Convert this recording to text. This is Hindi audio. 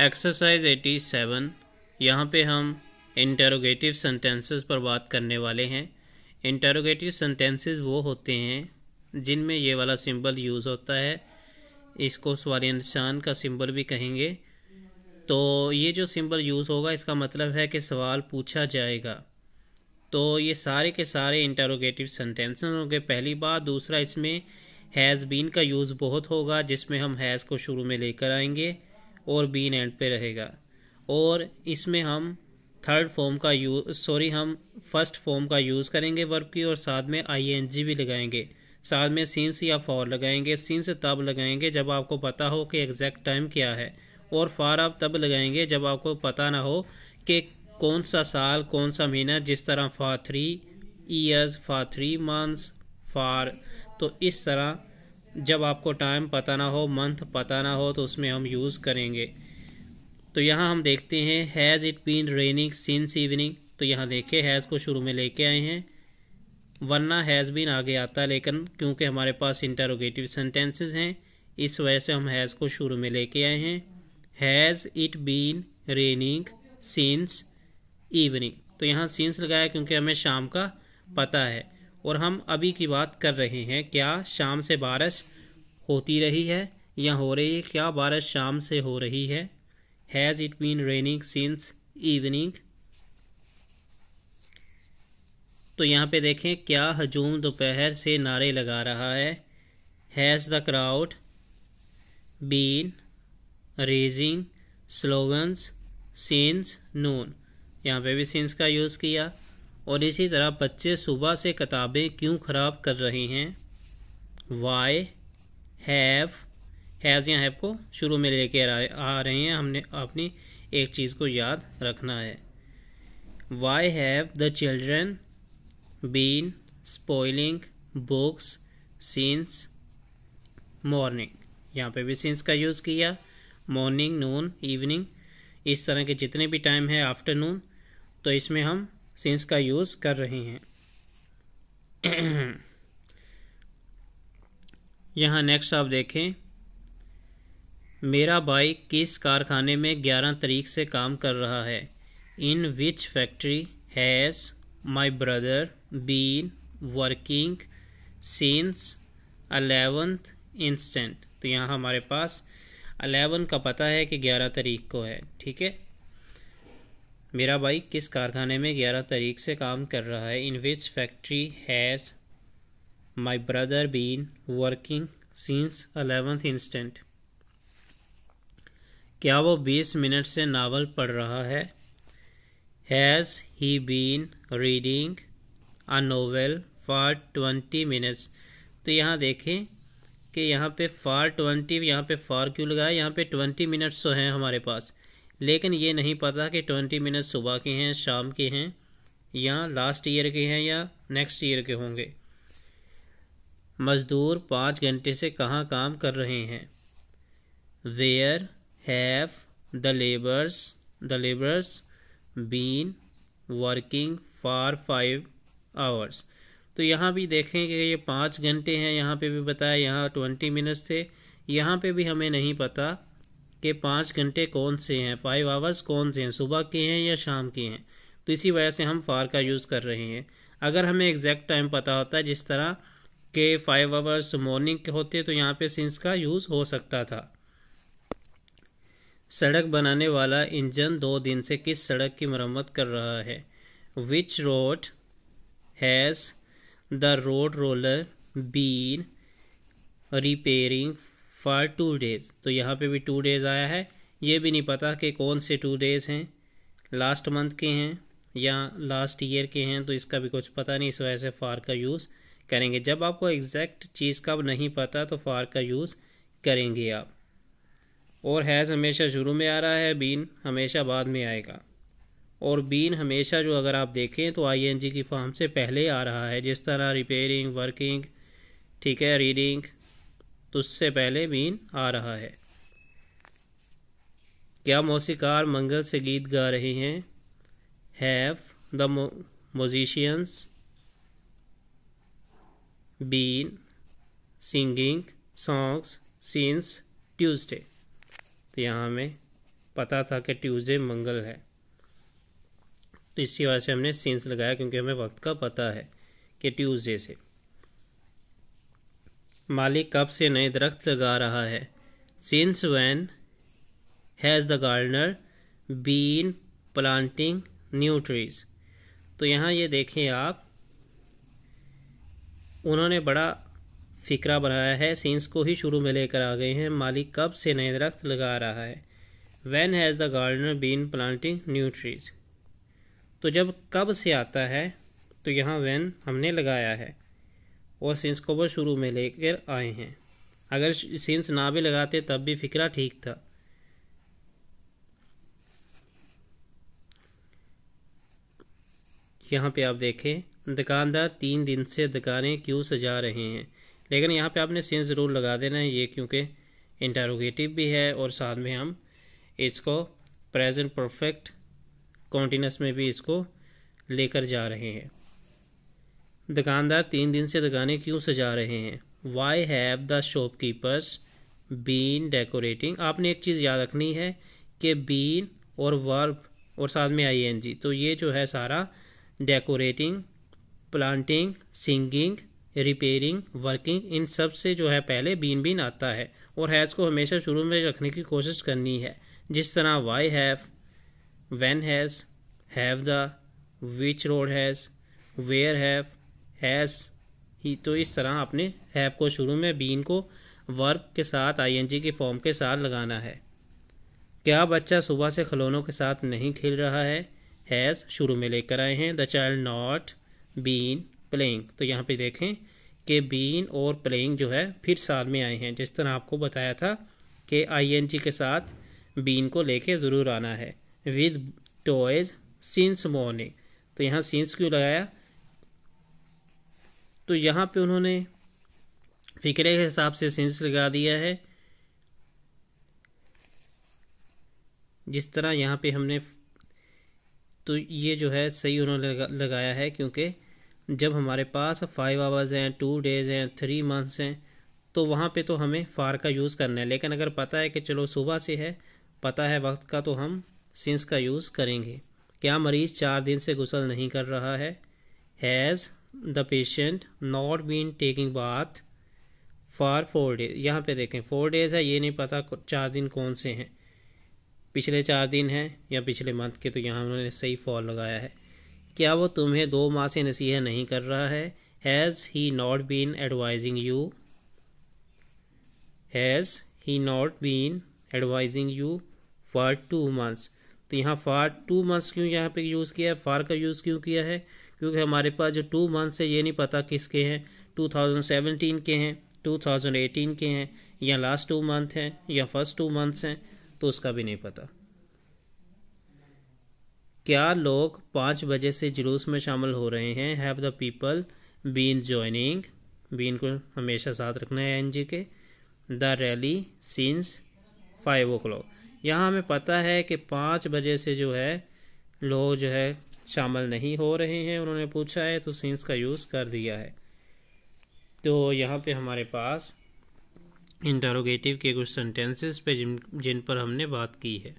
एक्सरसाइज 87 यहाँ पर हम इंटरोगेटिव सेंटेंसेस पर बात करने वाले हैं इंटरोगेटिव सेंटेंसेस वो होते हैं जिनमें ये वाला सिंबल यूज़ होता है इसको सवाल निशान का सिंबल भी कहेंगे तो ये जो सिंबल यूज़ होगा इसका मतलब है कि सवाल पूछा जाएगा तो ये सारे के सारे इंटरोगेटिव सेंटेंस होंगे पहली बात दूसरा इसमें हैज़ बीन का यूज़ बहुत होगा जिसमें हम हैज़ को शुरू में लेकर आएंगे और बीन एंड पे रहेगा और इसमें हम थर्ड फॉर्म का यूज सॉरी हम फर्स्ट फॉर्म का यूज़ करेंगे वर्ब की और साथ में आईएनजी भी लगाएंगे साथ में सीन्स या फॉर लगाएंगे सीन्स तब लगाएंगे जब आपको पता हो कि एग्जैक्ट टाइम क्या है और फॉर आप तब लगाएंगे जब आपको पता ना हो कि कौन सा साल कौन सा महीना जिस तरह for three years for three months for तो इस तरह जब आपको टाइम पता ना हो मंथ पता ना हो तो उसमें हम यूज़ करेंगे तो यहाँ हम देखते हैं has it been raining since evening तो यहाँ देखे हैज़ को शुरू में लेके आए हैं वरना हैज़ बीन आगे आता लेकिन क्योंकि हमारे पास इंटरोगेटिव सेंटेंसेस हैं इस वजह से हम हैज़ को शुरू में लेके आए हैं has it been raining since evening तो यहाँ सिंस लगाया क्योंकि हमें शाम का पता है और हम अभी की बात कर रहे हैं क्या शाम से बारिश होती रही है या हो रही है क्या बारिश शाम से हो रही है has it been raining since evening तो यहाँ पे देखें क्या हजूम दोपहर से नारे लगा रहा है has the crowd been raising slogans since noon यहाँ पे भी सीन्स का यूज़ किया और इसी तरह बच्चे सुबह से किताबें क्यों ख़राब कर रहे हैं वाई हैव हैज़ या हैव को शुरू में लेके आ रहे हैं हमने अपनी एक चीज़ को याद रखना है why have the children been spoiling books since morning यहाँ पे भी सीन्स का यूज़ किया मॉर्निंग नून इवनिंग इस तरह के जितने भी टाइम है आफ्टरनून तो इसमें हम सेंस का यूज़ कर रहे हैं यहाँ नेक्स्ट आप देखें मेरा भाई किस कारखाने में 11 तरीक से काम कर रहा है in which factory has my brother been working since eleventh instant तो यहाँ हमारे पास अलेवन का पता है कि ग्यारह तारीख को है ठीक है मेरा भाई किस कारखाने में ग्यारह तारीख से काम कर रहा है in which factory has my brother been working since 11th instant क्या वो बीस मिनट से नावल पढ़ रहा है has he been reading a novel for twenty minutes तो यहाँ देखें कि यहाँ पे फॉर ट्वेंटी यहाँ पे फॉर क्यों लगाया यहाँ पे ट्वेंटी मिनट्स तो हैं हमारे पास लेकिन ये नहीं पता कि ट्वेंटी मिनट सुबह के हैं शाम के हैं या लास्ट ईयर के हैं या नेक्स्ट ईयर के होंगे मज़दूर पाँच घंटे से कहाँ काम कर रहे हैं where have the labours the labours been working for five hours तो यहाँ भी देखें कि ये पाँच घंटे हैं यहाँ पे भी बताया यहाँ ट्वेंटी मिनट्स थे यहाँ पे भी हमें नहीं पता के पाँच घंटे कौन से हैं फाइव आवर्स कौन से हैं सुबह के हैं या शाम के हैं तो इसी वजह से हम फार का यूज़ कर रहे हैं अगर हमें एग्जैक्ट टाइम पता होता है जिस तरह के फाइव आवर्स मॉर्निंग के होते तो यहाँ पे सिंस का यूज़ हो सकता था सड़क बनाने वाला इंजन दो दिन से किस सड़क की मरम्मत कर रहा है which road has the road roller been repairing for two days तो यहाँ पे भी टू डेज़ आया है ये भी नहीं पता कि कौन से टू डेज़ हैं लास्ट मंथ के हैं या लास्ट ईयर के हैं तो इसका भी कुछ पता नहीं इस वजह से फार का यूज़ करेंगे जब आपको एग्जैक्ट चीज़ का नहीं पता तो फार का यूज़ करेंगे आप और हैज़ हमेशा शुरू में आ रहा है बीन हमेशा बाद में आएगा और बीन हमेशा जो अगर आप देखें तो आई एन जी की फॉर्म से पहले आ रहा है जिस तरह रिपेयरिंग वर्किंग ठीक है रीडिंग तो उससे पहले बीन आ रहा है क्या मौसीकार मंगल से गीत गा रहे हैं have the musicians been singing songs since Tuesday तो यहाँ हमें पता था कि ट्यूज़डे मंगल है तो इसी वजह से हमने सीन्स लगाया क्योंकि हमें वक्त का पता है कि ट्यूज़डे से मालिक कब से नए दरख्त लगा रहा है since when has the gardener been planting new trees तो यहाँ ये देखें आप उन्होंने बड़ा फिक्रा बनाया है सीन्स को ही शुरू में लेकर आ गए हैं मालिक कब से नए दरख्त लगा रहा है when has the gardener been planting new trees तो जब कब से आता है तो यहाँ वैन हमने लगाया है और सेंस को वो शुरू में लेकर आए हैं अगर सेंस ना भी लगाते तब भी फिक्रा ठीक था यहाँ पे आप देखें दुकानदार तीन दिन से दुकानें क्यों सजा रहे हैं लेकिन यहाँ पे आपने सेंस ज़रूर लगा देना है ये क्योंकि इंटरोगेटिव भी है और साथ में हम इसको प्रेजेंट परफेक्ट कॉन्टीन्यूस में भी इसको लेकर जा रहे हैं दुकानदार तीन दिन से दुकानें क्यों सजा रहे हैं why have the shopkeepers been decorating आपने एक चीज़ याद रखनी है कि बीन और वर्ब और साथ में आई एन जी तो ये जो है सारा decorating planting singing repairing working इन सब से जो है पहले बीन बीन आता है और हैज़ को हमेशा शुरू में रखने की कोशिश करनी है जिस तरह why have when has have the which road has where have has he तो इस तरह आपने हैव को शुरू में बीन को वर्ब के साथ आईएनजी के फॉर्म के साथ लगाना है क्या बच्चा सुबह से खिलौनों के साथ नहीं खेल रहा है हैज़ शुरू में लेकर आए हैं the child not been playing तो यहाँ पे देखें कि बीन और प्लेइंग जो है फिर साल में आए हैं जिस तरह आपको बताया था कि आईएनजी के साथ बीन को लेके ज़रूर आना है विद टॉयज़ सिंस मॉर्निंग तो यहाँ सिंस क्यों लगाया तो यहाँ पे उन्होंने फिक्रे के हिसाब से सेंस लगा दिया है जिस तरह यहाँ पे हमने तो ये जो है सही उन्होंने लगाया है क्योंकि जब हमारे पास फाइव आवर्स हैं टू डेज़ हैं थ्री मंथ्स हैं तो वहाँ पे तो हमें फार का यूज़ करना है लेकिन अगर पता है कि चलो सुबह से है पता है वक्त का तो हम सिंस का यूज़ करेंगे क्या मरीज़ चार दिन से गुसल नहीं कर रहा है has the patient not been taking bath for four days यहाँ पे देखें फोर डेज है ये नहीं पता चार दिन कौन से हैं पिछले चार दिन हैं या पिछले मंथ के तो यहाँ उन्होंने सही फॉल लगाया है क्या वो तुम्हें दो माह से नसीहत नहीं कर रहा है has he not been advising you has he not been advising you for two months तो यहाँ फॉर टू मंथ्स क्यों यहाँ पे यूज़ किया है फॉर का यूज़ क्यों किया है क्योंकि हमारे पास जो टू मंथ्स है ये नहीं पता किसके हैं 2017 के हैं 2018 के हैं या लास्ट टू मंथ हैं या फर्स्ट टू मंथ्स हैं तो उसका भी नहीं पता क्या लोग पाँच बजे से जुलूस में शामिल हो रहे हैं have the people been joining been को हमेशा साथ रखना है एन जी के the rally since five o'clock यहाँ हमें पता है कि पाँच बजे से जो है लोग जो है शामिल नहीं हो रहे हैं उन्होंने पूछा है तो सिंस का यूज़ कर दिया है तो यहाँ पे हमारे पास इंटरोगेटिव के कुछ सेंटेंसेस पे जिन जिन पर हमने बात की है